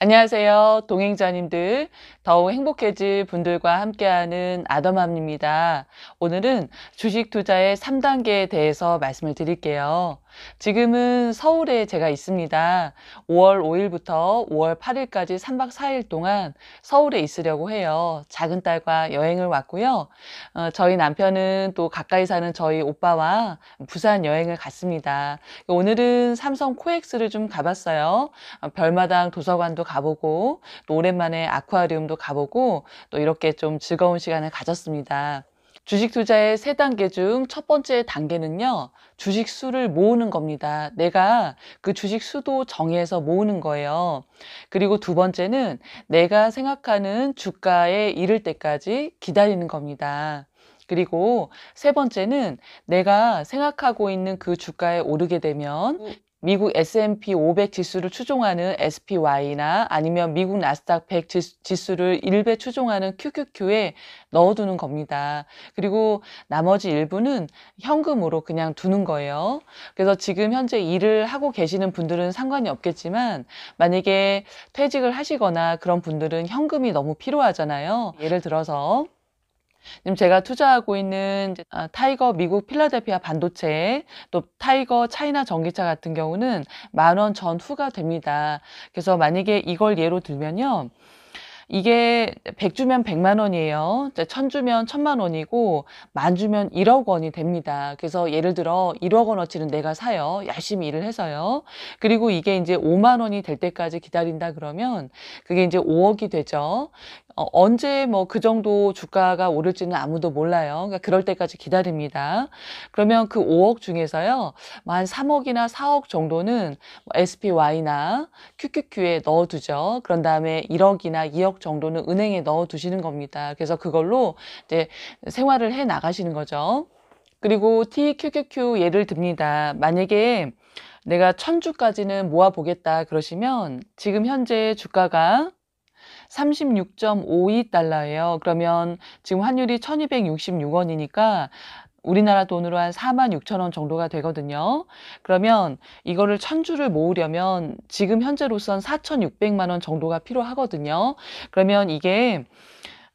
안녕하세요. 동행자님들, 더욱 행복해질 분들과 함께하는 아더맘입니다. 오늘은 주식 투자의 3단계에 대해서 말씀을 드릴게요. 지금은 서울에 제가 있습니다. 5월 5일부터 5월 8일까지 3박 4일 동안 서울에 있으려고 해요. 작은 딸과 여행을 왔고요. 어, 저희 남편은 또 가까이 사는 저희 오빠와 부산 여행을 갔습니다. 오늘은 삼성 코엑스를 좀 가봤어요. 어, 별마당 도서관도 가보고 또 오랜만에 아쿠아리움도 가보고 또 이렇게 좀 즐거운 시간을 가졌습니다. 주식 투자의 세 단계 중 첫 번째 단계는요, 주식 수를 모으는 겁니다. 내가 그 주식 수도 정해서 모으는 거예요. 그리고 두 번째는 내가 생각하는 주가에 이를 때까지 기다리는 겁니다. 그리고 세 번째는 내가 생각하고 있는 그 주가에 오르게 되면 음. 미국 S&P 500 지수를 추종하는 SPY나 아니면 미국 나스닥 100 지수를 일배 추종하는 QQQ에 넣어두는 겁니다. 그리고 나머지 일부는 현금으로 그냥 두는 거예요. 그래서 지금 현재 일을 하고 계시는 분들은 상관이 없겠지만 만약에 퇴직을 하시거나 그런 분들은 현금이 너무 필요하잖아요. 예를 들어서 지금 제가 투자하고 있는 아, 타이거 미국 필라델피아 반도체 또 타이거 차이나 전기차 같은 경우는 만 원 전후가 됩니다. 그래서 만약에 이걸 예로 들면요. 이게 100주면 100만 원이에요. 1000주면 1000만 원이고 만주면 1억 원이 됩니다. 그래서 예를 들어 1억 원어치는 내가 사요. 열심히 일을 해서요. 그리고 이게 이제 5만 원이 될 때까지 기다린다 그러면 그게 이제 5억이 되죠. 어, 언제 뭐 그 정도 주가가 오를지는 아무도 몰라요. 그러니까 그럴 때까지 기다립니다. 그러면 그 5억 중에서요, 뭐 3억이나 4억 정도는 뭐 SPY나 QQQ에 넣어두죠. 그런 다음에 1억이나 2억 정도는 은행에 넣어두시는 겁니다. 그래서 그걸로 이제 생활을 해 나가시는 거죠. 그리고 TQQQ 예를 듭니다. 만약에 내가 천 주까지는 모아보겠다 그러시면 지금 현재 주가가 36.52달러예요. 그러면 지금 환율이 1266원이니까 우리나라 돈으로 한 4만 6천 원 정도가 되거든요. 그러면 이거를 천주를 모으려면 지금 현재로선 4,600만 원 정도가 필요하거든요. 그러면 이게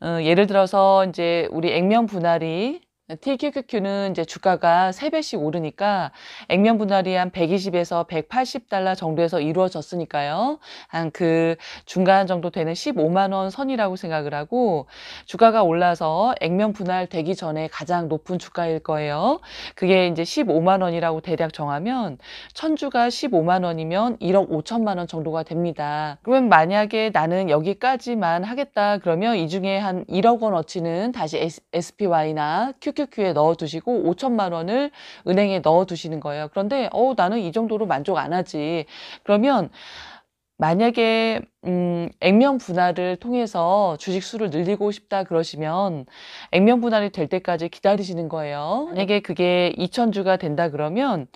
어, 예를 들어서 이제 우리 액면 분할이 네, TQQQ는 이제 주가가 3배씩 오르니까 액면 분할이 한 120에서 180달러 정도에서 이루어졌으니까요. 한 그 중간 정도 되는 15만원 선이라고 생각을 하고 주가가 올라서 액면 분할 되기 전에 가장 높은 주가일 거예요. 그게 이제 15만원이라고 대략 정하면 천주가 15만원이면 1억 5천만원 정도가 됩니다. 그러면 만약에 나는 여기까지만 하겠다 그러면 이 중에 한 1억원어치는 다시 SPY나 q QQQ에 넣어두시고 5천만 원을 은행에 넣어두시는 거예요. 그런데 어 나는 이 정도로 만족 안 하지. 그러면 만약에 음, 액면 분할을 통해서 주식 수를 늘리고 싶다 그러시면 액면 분할이 될 때까지 기다리시는 거예요. 만약에 그게 2천 주가 된다 그러면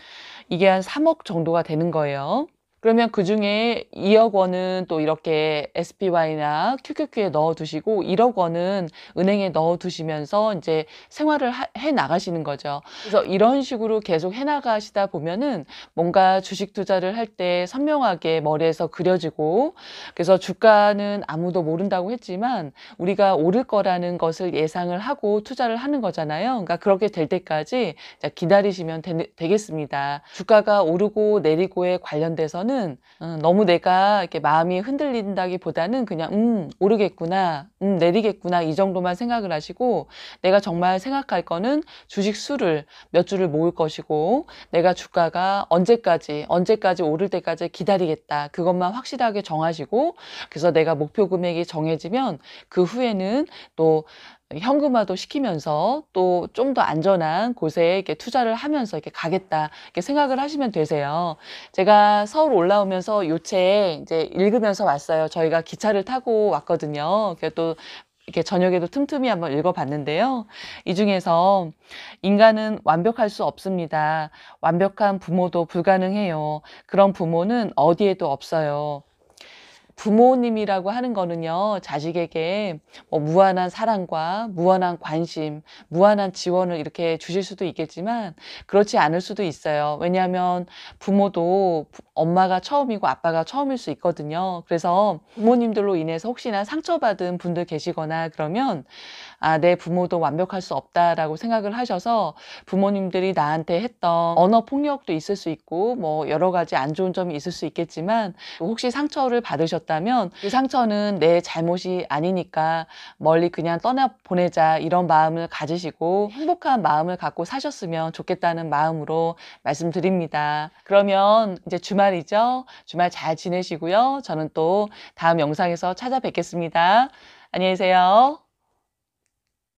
이게 한 3억 정도가 되는 거예요. 그러면 그 중에 2억 원은 또 이렇게 SPY나 QQQ에 넣어 두시고 1억 원은 은행에 넣어 두시면서 이제 생활을 하, 해 나가시는 거죠. 그래서 이런 식으로 계속 해 나가시다 보면은 뭔가 주식 투자를 할 때 선명하게 머리에서 그려지고 그래서 주가는 아무도 모른다고 했지만 우리가 오를 거라는 것을 예상을 하고 투자를 하는 거잖아요. 그러니까 그렇게 될 때까지 기다리시면 되, 되겠습니다. 주가가 오르고 내리고에 관련돼서는 저는 어, 너무 내가 이렇게 마음이 흔들린다기보다는 그냥 음 오르겠구나, 음 내리겠구나 이 정도만 생각을 하시고 내가 정말 생각할 거는 주식 수를 몇 주를 모을 것이고 내가 주가가 언제까지 언제까지 오를 때까지 기다리겠다 그것만 확실하게 정하시고 그래서 내가 목표 금액이 정해지면 그 후에는 또 현금화도 시키면서 또 좀 더 안전한 곳에 이렇게 투자를 하면서 이렇게 가겠다 이렇게 생각을 하시면 되세요. 제가 서울 올라오면서 요책 이제 읽으면서 왔어요. 저희가 기차를 타고 왔거든요. 그래도 이렇게 저녁에도 틈틈이 한번 읽어봤는데요. 이 중에서 인간은 완벽할 수 없습니다. 완벽한 부모도 불가능해요. 그런 부모는 어디에도 없어요. 부모님이라고 하는 거는요, 자식에게 뭐 무한한 사랑과 무한한 관심, 무한한 지원을 이렇게 주실 수도 있겠지만, 그렇지 않을 수도 있어요. 왜냐하면 부모도 엄마가 처음이고 아빠가 처음일 수 있거든요. 그래서 부모님들로 인해서 혹시나 상처받은 분들 계시거나 그러면, 아, 내 부모도 완벽할 수 없다라고 생각을 하셔서 부모님들이 나한테 했던 언어 폭력도 있을 수 있고, 뭐 여러 가지 안 좋은 점이 있을 수 있겠지만, 혹시 상처를 받으셨 있었다면 그 상처는 내 잘못이 아니니까 멀리 그냥 떠나보내자 이런 마음을 가지시고 행복한 마음을 갖고 사셨으면 좋겠다는 마음으로 말씀드립니다. 그러면 이제 주말이죠. 주말 잘 지내시고요. 저는 또 다음 영상에서 찾아뵙겠습니다. 안녕히 계세요.